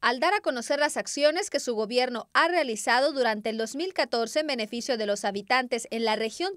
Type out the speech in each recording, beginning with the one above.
al dar a conocer las acciones que su gobierno ha realizado durante el 2014 en beneficio de los habitantes en la región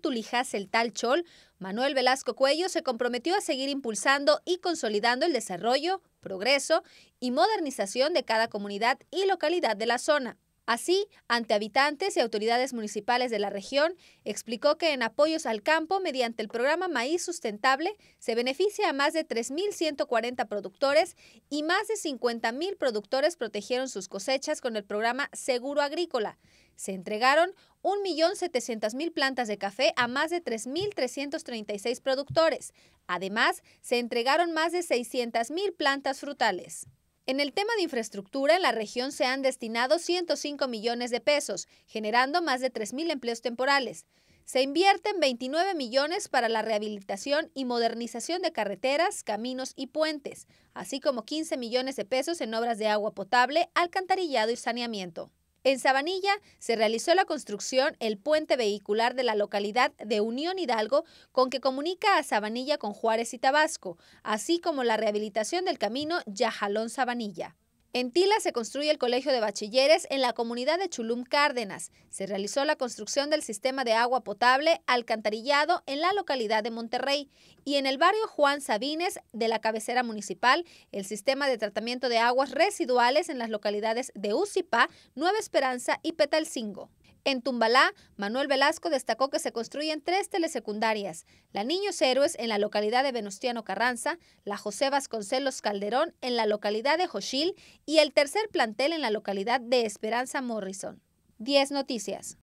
el Tal chol Manuel Velasco Cuello se comprometió a seguir impulsando y consolidando el desarrollo, progreso y modernización de cada comunidad y localidad de la zona. Así, ante habitantes y autoridades municipales de la región, explicó que en apoyos al campo mediante el programa Maíz Sustentable se beneficia a más de 3.140 productores y más de 50.000 productores protegieron sus cosechas con el programa Seguro Agrícola. Se entregaron 1.700.000 plantas de café a más de 3.336 productores. Además, se entregaron más de 600.000 plantas frutales. En el tema de infraestructura, en la región se han destinado 105 millones de pesos, generando más de 3.000 empleos temporales. Se invierten 29 millones para la rehabilitación y modernización de carreteras, caminos y puentes, así como 15 millones de pesos en obras de agua potable, alcantarillado y saneamiento. En Sabanilla se realizó la construcción el puente vehicular de la localidad de Unión Hidalgo con que comunica a Sabanilla con Juárez y Tabasco, así como la rehabilitación del camino Yajalón-Sabanilla. En Tila se construye el Colegio de Bachilleres en la comunidad de Chulum Cárdenas. Se realizó la construcción del sistema de agua potable alcantarillado en la localidad de Monterrey y en el barrio Juan Sabines de la cabecera municipal, el sistema de tratamiento de aguas residuales en las localidades de Ucipá, Nueva Esperanza y Petalcingo. En Tumbalá, Manuel Velasco destacó que se construyen tres telesecundarias, la Niños Héroes en la localidad de Venustiano Carranza, la José Vasconcelos Calderón en la localidad de Jochil y el tercer plantel en la localidad de Esperanza Morrison. 10 Noticias.